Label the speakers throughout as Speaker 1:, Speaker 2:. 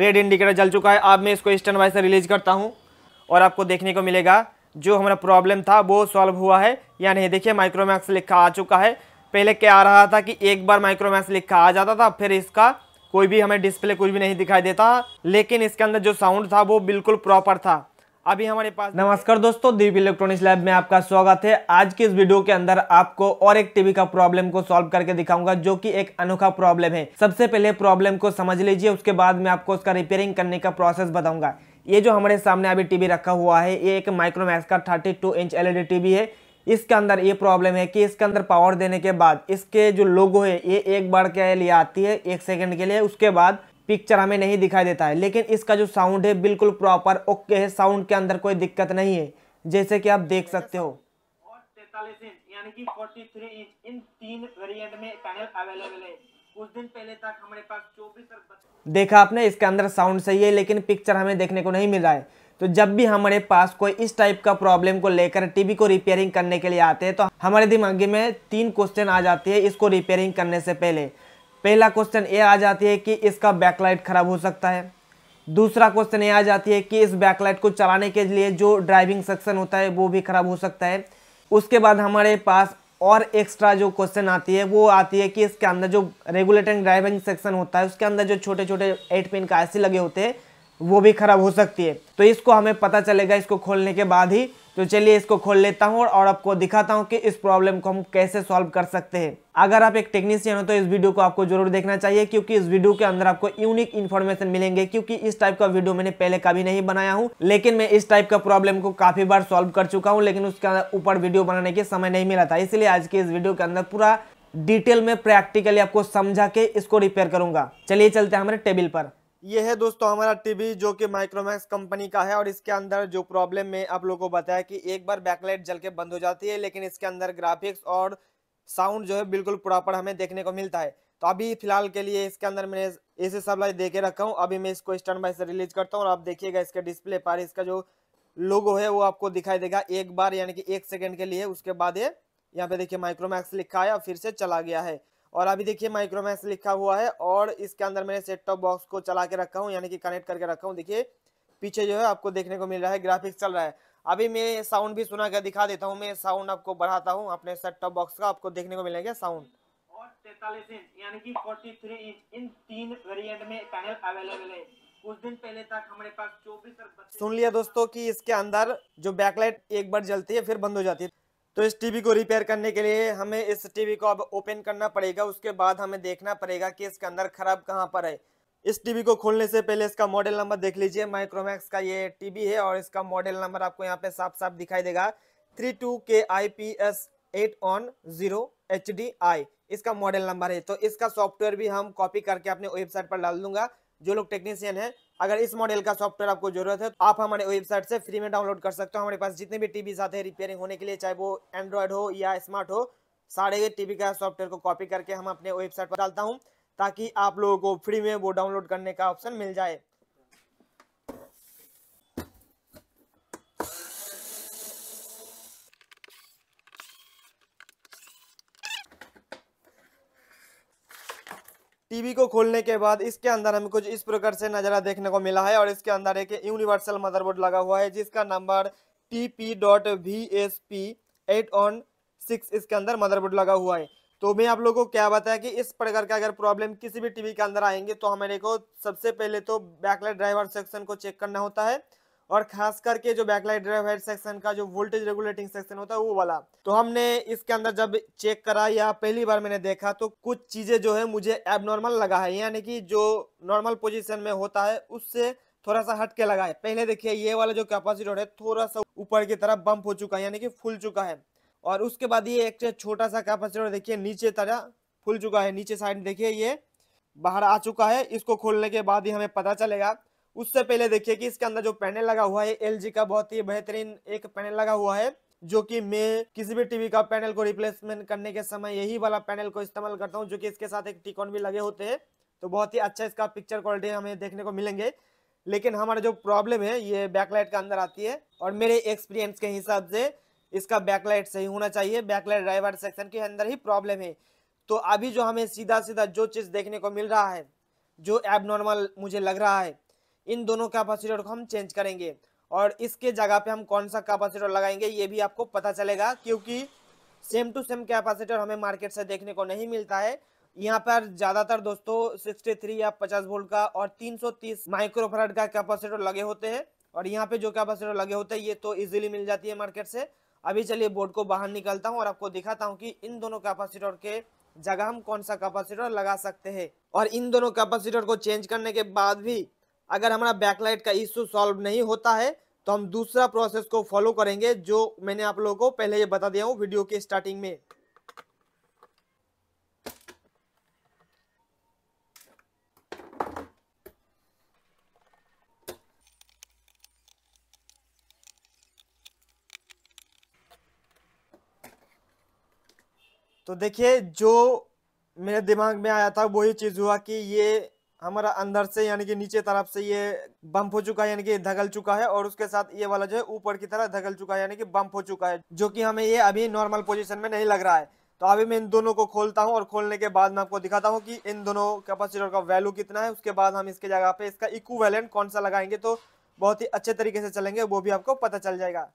Speaker 1: red indicator जल चुका है अब मैं इसको स्टैंड वाइज से रिलीज करता हूँ और आपको देखने को मिलेगा जो हमारा प्रॉब्लम था वो सॉल्व हुआ है या नहीं देखिए माइक्रोमैक्स लिखा आ चुका है पहले क्या आ रहा था कि एक बार माइक्रोमैक्स लिखा आ जाता था फिर इसका कोई भी हमें डिस्प्ले कुछ भी नहीं दिखाई देता लेकिन इसके अंदर जो साउंड था वो बिल्कुल प्रॉपर था अभी हमारे पास नमस्कार दोस्तों दीप इलेक्ट्रॉनिक्स लैब में आपका स्वागत है आज की इस वीडियो के अंदर आपको और एक टीवी का प्रॉब्लम को सॉल्व करके दिखाऊंगा जो कि एक अनोखा प्रॉब्लम है सबसे पहले प्रॉब्लम को समझ लीजिए उसके बाद में आपको उसका रिपेयरिंग करने का प्रोसेस बताऊंगा ये जो हमारे सामने अभी टीवी रखा हुआ है ये एक माइक्रोमैक्स का thirty two inch L TV है इसके अंदर ये प्रॉब्लम है कि इसके अंदर पावर देने के बाद इसके जो लोगो है ये एक बार के लिए आती है एक सेकेंड के लिए उसके बाद पिक्चर हमें नहीं दिखाई देता है लेकिन इसका जो साउंड है बिल्कुल प्रॉपर ओके है साउंड के अंदर कोई दिक्कत नहीं है जैसे कि आप देख सकते हो तैतालीस इंच यानी कि 43 इंच इन तीन वेरिएंट में पैनल अवेलेबल है कुछ दिन पहले तक हमारे पास चौबीस देखा आपने इसके अंदर साउंड सही है लेकिन पिक्चर हमें देखने को नहीं मिल रहा है तो जब भी हमारे पास कोई इस टाइप का प्रॉब्लम को लेकर टीवी को रिपेयरिंग करने के लिए आते हैं तो हमारे दिमाग में तीन क्वेश्चन आ जाते हैं इसको रिपेयरिंग करने से पहले पहला क्वेश्चन ये आ जाती है कि इसका बैकलाइट खराब हो सकता है दूसरा क्वेश्चन ये आ जाती है कि इस बैकलाइट को चलाने के लिए जो ड्राइविंग सेक्शन होता है वो भी खराब हो सकता है उसके बाद हमारे पास और एक्स्ट्रा जो क्वेश्चन आती है वो आती है कि इसके अंदर जो रेगुलेटिंग ड्राइविंग सेक्शन होता है उसके अंदर जो छोटे छोटे एट पिन का ऐसे लगे होते हैं वो भी खराब हो सकती है तो इसको हमें पता चलेगा इसको खोलने के बाद ही तो चलिए इसको खोल लेता हूँ और आपको दिखाता हूँ कि इस प्रॉब्लम को हम कैसे सॉल्व कर सकते हैं अगर आप एक टेक्नीशियन हो तो इस वीडियो को आपको जरूर देखना चाहिए क्योंकि इस वीडियो के अंदर आपको यूनिक इन्फॉर्मेशन मिलेंगे क्योंकि इस टाइप का वीडियो मैंने पहले कभी नहीं बनाया हूँ लेकिन मैं इस टाइप का प्रॉब्लम को काफी बार सॉल्व कर चुका हूँ लेकिन उसके ऊपर वीडियो बनाने के समय नहीं मिला था इसलिए आज के इस वीडियो के अंदर पूरा डिटेल में प्रैक्टिकली आपको समझा के इसको रिपेयर करूंगा चलिए चलते हैं हमारे टेबल पर ये है दोस्तों हमारा टीवी जो कि माइक्रोमैक्स कंपनी का है और इसके अंदर जो प्रॉब्लम में आप लोगों को बताया कि एक बार बैकलाइट जल के बंद हो जाती है लेकिन इसके अंदर ग्राफिक्स और साउंड जो है बिल्कुल प्रॉपर हमें देखने को मिलता है तो अभी फिलहाल के लिए इसके अंदर मैंने ऐसे सब दे के रखा हूँ अभी मैं इसको स्टैंड बाई से रिलीज करता हूँ और आप देखिएगा इसके डिस्प्ले पर इसका जो लोगो है वो आपको दिखाई देगा एक बार यानी कि एक सेकेंड के लिए उसके बाद ये यहाँ पे देखिए माइक्रोमैक्स लिखा है और फिर से चला गया है और अभी देखिए माइक्रोमैक्स लिखा हुआ है और इसके अंदर मैंने सेट टॉप बॉक्स को चला के रखा हूँ यानी कि कनेक्ट करके रखा हूँ देखिए पीछे जो है आपको देखने को मिल रहा है ग्राफिक्स चल रहा है अभी मैं साउंड भी सुना कर दिखा देता हूँ मैं साउंड आपको बढ़ाता हूँ अपने सेट टॉप बॉक्स का आपको देखने को मिलेगा साउंड और तैतालीस इंच यानी इंच में पैनल अवेलेबल है कुछ दिन पहले तक हमारे पास चौबीस सुन लिया दोस्तों कि इसके अंदर जो बैकलाइट एक बार जलती है फिर बंद हो जाती है तो इस टीवी को रिपेयर करने के लिए हमें इस टीवी को अब ओपन करना पड़ेगा उसके बाद हमें देखना पड़ेगा कि इसके अंदर खराब कहाँ पर है इस टीवी को खोलने से पहले इसका मॉडल नंबर देख लीजिए माइक्रोमैक्स का ये टीवी है और इसका मॉडल नंबर आपको यहाँ पे साफ साफ दिखाई देगा three two K I P S eight on zero H D I इसका मॉडल नंबर है तो इसका सॉफ्टवेयर भी हम कॉपी करके अपने वेबसाइट पर डाल दूंगा जो लोग टेक्नीशियन है अगर इस मॉडल का सॉफ्टवेयर आपको जरूरत है तो आप हमारे वेबसाइट से फ्री में डाउनलोड कर सकते हो हमारे पास जितने भी टीवी आते हैं रिपेयरिंग होने के लिए चाहे वो एंड्रॉयड हो या स्मार्ट हो सारे टीवी का सॉफ्टवेयर को कॉपी करके हम अपने वेबसाइट पर डालता हूँ ताकि आप लोगों को फ्री में वो डाउनलोड करने का ऑप्शन मिल जाए टीवी को खोलने के बाद इसके अंदर हमें कुछ इस प्रकार से नज़ारा देखने को मिला है और इसके अंदर एक यूनिवर्सल मदरबोर्ड लगा हुआ है जिसका number T P dot V S P eight on six इसके अंदर मदरबोर्ड लगा हुआ है तो मैं आप लोगों को क्या बताया कि इस प्रकार का अगर प्रॉब्लम किसी भी टीवी के अंदर आएंगे तो हमारे को सबसे पहले तो बैकलाइट ड्राइवर सेक्शन को चेक करना होता है और खास करके जो बैकलाइट ड्राइव हेड सेक्शन का जो वोल्टेज रेगुलेटिंग सेक्शन होता है वो वाला तो हमने इसके अंदर जब चेक करा या पहली बार मैंने देखा तो कुछ चीजें जो है मुझे एबनॉर्मल लगा है यानी कि जो नॉर्मल पोजिशन में होता है उससे थोड़ा सा हटके लगा है पहले देखिए ये वाला जो कैपेसिटर है थोड़ा सा ऊपर की तरफ बंप हो चुका है यानी कि फूल चुका है और उसके बाद ये एक छोटा सा कैपेसिटर देखिए नीचे तरह फूल चुका है नीचे साइड देखिए ये बाहर आ चुका है इसको खोलने के बाद ही हमें पता चलेगा उससे पहले देखिए कि इसके अंदर जो पैनल लगा हुआ है एल का बहुत ही बेहतरीन एक पैनल लगा हुआ है जो कि मैं किसी भी टीवी का पैनल को रिप्लेसमेंट करने के समय यही वाला पैनल को इस्तेमाल करता हूँ जो कि इसके साथ एक टिकॉन भी लगे होते हैं तो बहुत ही अच्छा इसका पिक्चर क्वालिटी हमें देखने को मिलेंगे लेकिन हमारा जो प्रॉब्लम है ये बैकलाइट के अंदर आती है और मेरे एक्सपीरियंस के हिसाब से इसका बैकलाइट सही होना चाहिए बैकलाइट ड्राइवर सेक्शन के अंदर ही प्रॉब्लम है तो अभी जो हमें सीधा सीधा जो चीज़ देखने को मिल रहा है जो एबनॉर्मल मुझे लग रहा है इन दोनों कैपेसिटर को हम चेंज करेंगे और इसके जगह पे हम कौन सा कैपेसिटर लगाएंगे ये भी आपको पता चलेगा क्योंकि सेम टू सेम कैपेसिटर हमें मार्केट से देखने को नहीं मिलता है यहाँ पर ज्यादातर दोस्तों 63 या 50 वोल्ट का और 330 माइक्रोफराड का कैपेसिटर लगे होते हैं और यहाँ पे जो कैपेसिटर लगे होते हैं ये तो इजीली मिल जाती है मार्केट से अभी चलिए बोर्ड को बाहर निकलता हूँ और आपको दिखाता हूँ कि इन दोनों कैपेसिटर के जगह हम कौन सा कैपेसिटर लगा सकते हैं और इन दोनों कैपेसिटर को चेंज करने के बाद भी अगर हमारा बैकलाइट का इश्यू सॉल्व नहीं होता है तो हम दूसरा प्रोसेस को फॉलो करेंगे जो मैंने आप लोगों को पहले ये बता दिया हूँ वीडियो के स्टार्टिंग में तो देखिए जो मेरे दिमाग में आया था वही चीज़ हुआ कि ये हमारा अंदर से यानी कि नीचे तरफ से ये बम्प हो चुका है यानी कि धगल चुका है और उसके साथ ये वाला जो है ऊपर की तरह धगल चुका है यानी कि बम्प हो चुका है जो कि हमें ये अभी नॉर्मल पोजीशन में नहीं लग रहा है तो अभी मैं इन दोनों को खोलता हूँ और खोलने के बाद मैं आपको दिखाता हूँ कि इन दोनों कैपेसिटर का वैल्यू कितना है उसके बाद हम इसके जगह पे इसका इक्वैलेंट कौन सा लगाएंगे तो बहुत ही अच्छे तरीके से चलेंगे वो भी आपको पता चल जाएगा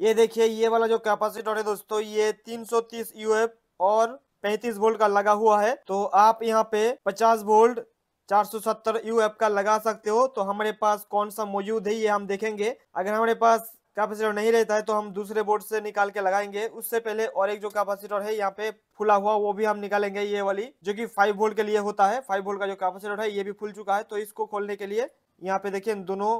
Speaker 1: ये देखिए ये वाला जो कैपेसिटर है दोस्तों ये 330 यूएफ और पैंतीस वोल्ट का लगा हुआ है तो आप यहाँ पे पचास वोल्ट 470 सौ का लगा सकते हो तो हमारे पास कौन सा मौजूद है ये हम देखेंगे अगर हमारे पास कैपेसिटर नहीं रहता है तो हम दूसरे बोर्ड से निकाल के लगाएंगे उससे पहले और एक जो कैपेसिटर है यहाँ पे फुला हुआ वो भी हम निकालेंगे ये वाली जो कि 5 वोल्ट के लिए होता है 5 वोल्ट का जो कैपेसिटर है ये भी फुल चुका है तो इसको खोलने के लिए यहाँ पे देखिए दोनों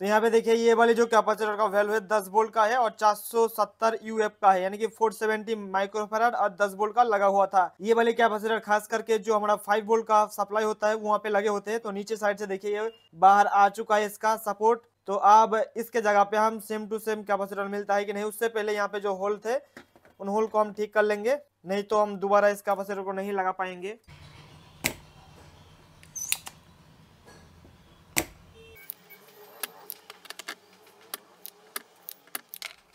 Speaker 1: तो यहाँ पे देखिए ये वाली जो कैपेसिटर का वैल्यू है 10 वोल्ट का है और 470 यूएफ का है यानी कि 470 माइक्रोफेराड और 10 वोल्ट का लगा हुआ था ये वाले कैपेसिटर खास करके जो हमारा 5 वोल्ट का सप्लाई होता है वहाँ पे लगे होते हैं तो नीचे साइड से देखिए ये बाहर आ चुका है इसका सपोर्ट तो अब इसके जगह पे हम सेम टू सेम कैपेसिटर मिलता है कि नहीं उससे पहले यहाँ पे जो होल थे उन होल को हम ठीक कर लेंगे नहीं तो हम दोबारा इस कैपेसिटर को नहीं लगा पाएंगे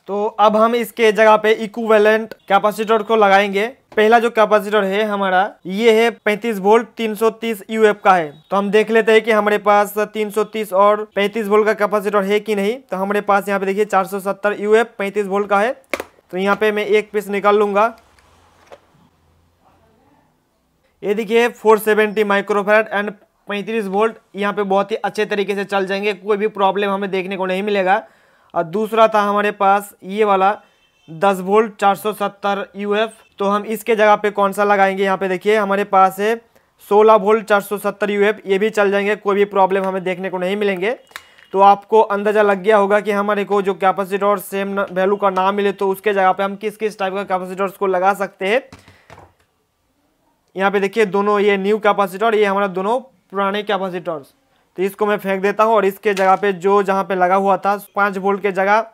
Speaker 1: तो अब हम इसके जगह पे इक्वेलेंट कैपेसिटर को लगाएंगे पहला जो कैपेसिटर है हमारा ये है 35 वोल्ट 330 यूएफ का है तो हम देख लेते हैं कि हमारे पास 330 और 35 वोल्ट का कैपेसिटर है कि नहीं तो हमारे पास यहाँ पे देखिए 470 यूएफ 35 वोल्ट का है तो यहाँ पे मैं एक पीस निकाल लूंगा ये देखिए 470 माइक्रोफेट एंड पैंतीस वोल्ट यहाँ पे बहुत ही अच्छे तरीके से चल जाएंगे कोई भी प्रॉब्लम हमें देखने को नहीं मिलेगा और दूसरा था हमारे पास ये वाला दस वोल्ट चार सौ सत्तर यू एफ तो हम इसके जगह पे कौन सा लगाएंगे यहाँ पे देखिए हमारे पास है सोलह वोल्ट चार सौ सत्तर यू एफ ये भी चल जाएंगे कोई भी प्रॉब्लम हमें देखने को नहीं मिलेंगे तो आपको अंदाज़ा लग गया होगा कि हमारे को जो कैपेसिटर और सेम वैल्यू का ना मिले तो उसके जगह पे हम किस किस टाइप का कैपेसिटर्स को लगा सकते हैं यहाँ पे देखिए दोनों ये न्यू कैपेसिटर ये हमारा दोनों पुराने कैपेसिटर्स तो इसको मैं फेंक देता हूँ और इसके जगह पे जो जहाँ पे लगा हुआ था पाँच वोल्ट के जगह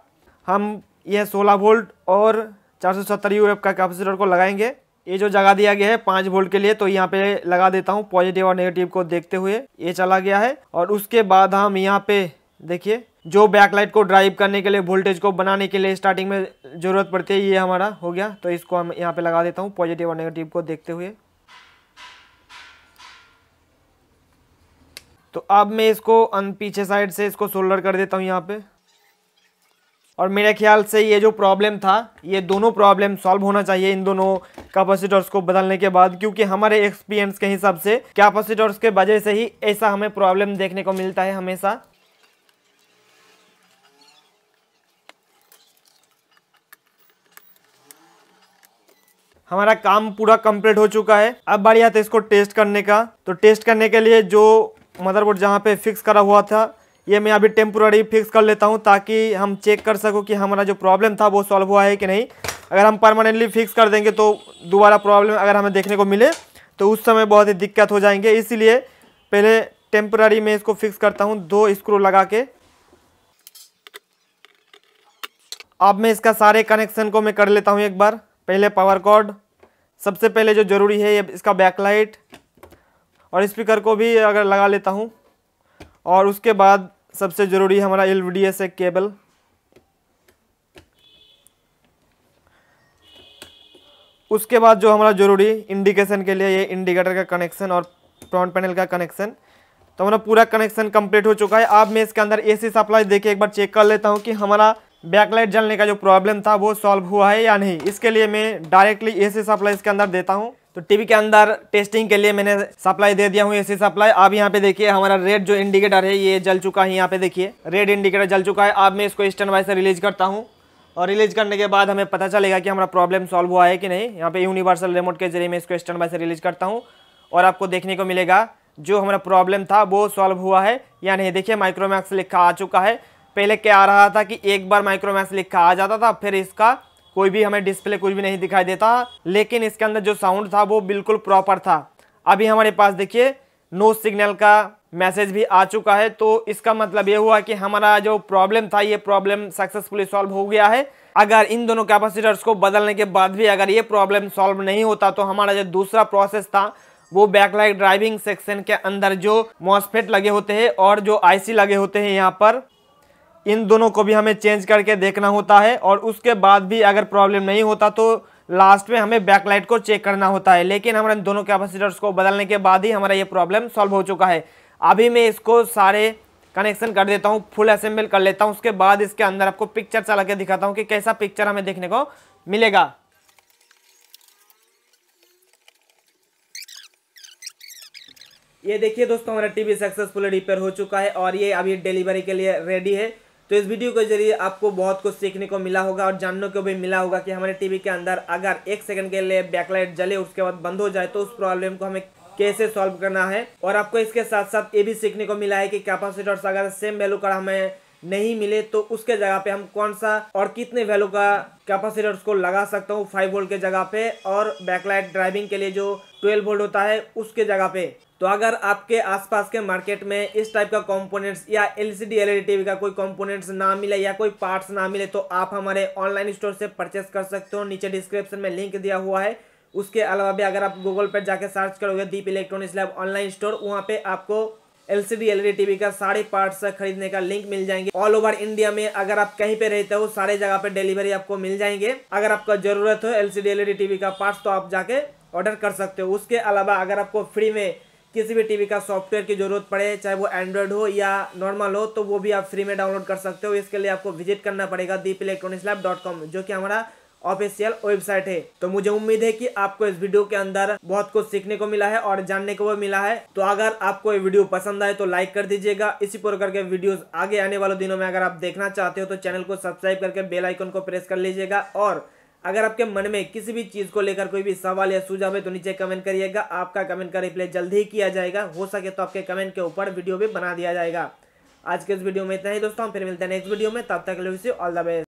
Speaker 1: हम यह सोलह वोल्ट और चार सौ सत्तर यू का कैपेसिटर को लगाएंगे ये जो जगह दिया गया है पाँच वोल्ट के लिए तो यहाँ पे लगा देता हूँ पॉजिटिव और नेगेटिव को देखते हुए ये चला गया है और उसके बाद हम यहाँ पे देखिए जो बैकलाइट को ड्राइव करने के लिए वोल्टेज को बनाने के लिए स्टार्टिंग में ज़रूरत पड़ती है ये हमारा हो गया तो इसको हम यहाँ पे लगा देता हूँ पॉजिटिव और नेगेटिव को देखते हुए तो अब मैं इसको पीछे साइड से इसको सोल्डर कर देता हूँ यहाँ पे और मेरे ख्याल से ये जो प्रॉब्लम था ये दोनों प्रॉब्लम सॉल्व होना चाहिए इन दोनों कैपेसिटर्स को बदलने के बाद क्योंकि हमारे एक्सपीरियंस के हिसाब से कैपेसिटर्स के वजह से ही ऐसा हमें प्रॉब्लम देखने को मिलता है हमेशा हमारा काम पूरा कंप्लीट हो चुका है अब बढ़िया था इसको टेस्ट करने का तो टेस्ट करने के लिए जो मदरबोर्ड जहाँ पे फिक्स करा हुआ था ये मैं अभी टेम्पोरी फिक्स कर लेता हूँ ताकि हम चेक कर सको कि हमारा जो प्रॉब्लम था वो सॉल्व हुआ है कि नहीं अगर हम परमानेंटली फिक्स कर देंगे तो दोबारा प्रॉब्लम अगर हमें देखने को मिले तो उस समय बहुत ही दिक्कत हो जाएंगे इसीलिए पहले टेम्प्ररी में इसको फिक्स करता हूँ दो स्क्रू लगा के अब मैं इसका सारे कनेक्शन को मैं कर लेता हूँ एक बार पहले पावर कॉर्ड सबसे पहले जो ज़रूरी है ये इसका बैकलाइट और स्पीकर को भी अगर लगा लेता हूँ और उसके बाद सबसे ज़रूरी हमारा एल वी डी एस है केबल उसके बाद जो हमारा ज़रूरी इंडिकेशन के लिए ये इंडिकेटर का कनेक्शन और फ्रंट पैनल का कनेक्शन तो हमारा पूरा कनेक्शन कंप्लीट हो चुका है अब मैं इसके अंदर एसी सप्लाई देके एक बार चेक कर लेता हूँ कि हमारा बैकलाइट जलने का जो प्रॉब्लम था वो सॉल्व हुआ है या नहीं इसके लिए मैं डायरेक्टली एसी सप्लाई इसके अंदर देता हूँ तो टीवी के अंदर टेस्टिंग के लिए मैंने सप्लाई दे दिया हूँ ए सप्लाई अब यहाँ पे देखिए हमारा रेड जो इंडिकेटर है ये जल चुका है यहाँ पे देखिए रेड इंडिकेटर जल चुका है अब मैं इसको स्टैंड वाइज से रिलीज करता हूँ और रिलीज करने के बाद हमें पता चलेगा कि हमारा प्रॉब्लम सॉल्व हुआ है कि नहीं यहाँ पे यूनिवर्सल रिमोट के जरिए मैं इसको स्टैंड वाइज से रिलीज करता हूँ और आपको देखने को मिलेगा जो हमारा प्रॉब्लम था वो सॉल्व हुआ है या नहीं देखिए माइक्रोमैक्स लिखा आ चुका है पहले क्या आ रहा था कि एक बार माइक्रोमैक्स लिखा आ जाता था फिर इसका कोई भी हमें डिस्प्ले कुछ भी नहीं दिखाई देता लेकिन इसके अंदर जो साउंड था वो बिल्कुल प्रॉपर था अभी हमारे पास देखिए नो सिग्नल का मैसेज भी आ चुका है तो इसका मतलब ये हुआ कि हमारा जो प्रॉब्लम था ये प्रॉब्लम सक्सेसफुली सॉल्व हो गया है अगर इन दोनों कैपेसिटर्स को बदलने के बाद भी अगर ये प्रॉब्लम सॉल्व नहीं होता तो हमारा जो दूसरा प्रोसेस था वो बैकलाइट ड्राइविंग सेक्शन के अंदर जो मॉसफेट लगे होते हैं और जो आईसी लगे होते हैं यहाँ पर इन दोनों को भी हमें चेंज करके देखना होता है और उसके बाद भी अगर प्रॉब्लम नहीं होता तो लास्ट में हमें बैकलाइट को चेक करना होता है लेकिन हमारे इन दोनों कैपेसिटर्स को बदलने के बाद ही हमारा ये प्रॉब्लम सॉल्व हो चुका है अभी मैं इसको सारे कनेक्शन कर देता हूँ फुल असेंबल कर लेता हूँ उसके बाद इसके अंदर आपको पिक्चर चला के दिखाता हूँ कि कैसा पिक्चर हमें देखने को मिलेगा ये देखिए दोस्तों हमारा टीवी सक्सेसफुल रिपेयर हो चुका है और ये अभी डिलीवरी के लिए रेडी है तो इस वीडियो के जरिए आपको बहुत कुछ सीखने को मिला होगा और जानने को भी मिला होगा कि हमारे टीवी के अंदर अगर एक सेकंड के लिए बैकलाइट जले उसके बाद बंद हो जाए तो उस प्रॉब्लम को हमें कैसे सॉल्व करना है और आपको इसके साथ साथ ये भी सीखने को मिला है कि कैपेसिटर्स अगर सेम वैल्यू का हमें नहीं मिले तो उसके जगह पे हम कौन सा और कितने वैल्यू का कैपेसिटर्स को लगा सकता हूँ फाइव वोल्ट के जगह पे और बैकलाइट ड्राइविंग के लिए जो ट्वेल्व वोल्ट होता है उसके जगह पे तो अगर आपके आसपास के मार्केट में इस टाइप का कंपोनेंट्स या एलसीडी एलईडी टीवी का कोई कंपोनेंट्स ना मिले या कोई पार्ट्स ना मिले तो आप हमारे ऑनलाइन स्टोर से परचेस कर सकते हो नीचे डिस्क्रिप्शन में लिंक दिया हुआ है उसके अलावा भी अगर आप गूगल पर जाकर सर्च करोगे Deep electronics lab online store वहाँ पर आपको L C D LED TV का सारे पार्ट्स खरीदने का लिंक मिल जाएंगे ऑल ओवर इंडिया में अगर आप कहीं पे रहते हो सारे जगह पे डिलीवरी आपको मिल जाएंगे अगर आपका जरूरत हो L C D LED TV का पार्ट्स तो आप जाके ऑर्डर कर सकते हो उसके अलावा अगर आपको फ्री में किसी भी टीवी का सॉफ्टवेयर की ज़रूरत पड़े चाहे वो एंड्रॉयड हो या नॉर्मल हो तो वो भी आप फ्री में डाउनलोड कर सकते हो इसके लिए आपको विजिट करना पड़ेगा Deep electronics lab dot com जो कि हमारा ऑफिशियल वेबसाइट है तो मुझे उम्मीद है कि आपको इस वीडियो के अंदर बहुत कुछ सीखने को मिला है और जानने को भी मिला है तो अगर आपको ये वीडियो पसंद आए तो लाइक कर दीजिएगा इसी प्रकार के वीडियोस आगे आने वाले दिनों में अगर आप देखना चाहते हो तो चैनल को सब्सक्राइब करके बेल आइकन को प्रेस कर लीजिएगा और अगर आपके मन में किसी भी चीज़ को लेकर कोई भी सवाल या सुझाव है तो नीचे कमेंट करिएगा आपका कमेंट का रिप्लाई जल्द ही किया जाएगा हो सके तो आपके कमेंट के ऊपर वीडियो भी बना दिया जाएगा आज के इस वीडियो में इतना ही दोस्तों हम फिर मिलते हैं नेक्स्ट वीडियो में तब तक ऑल द बेस्ट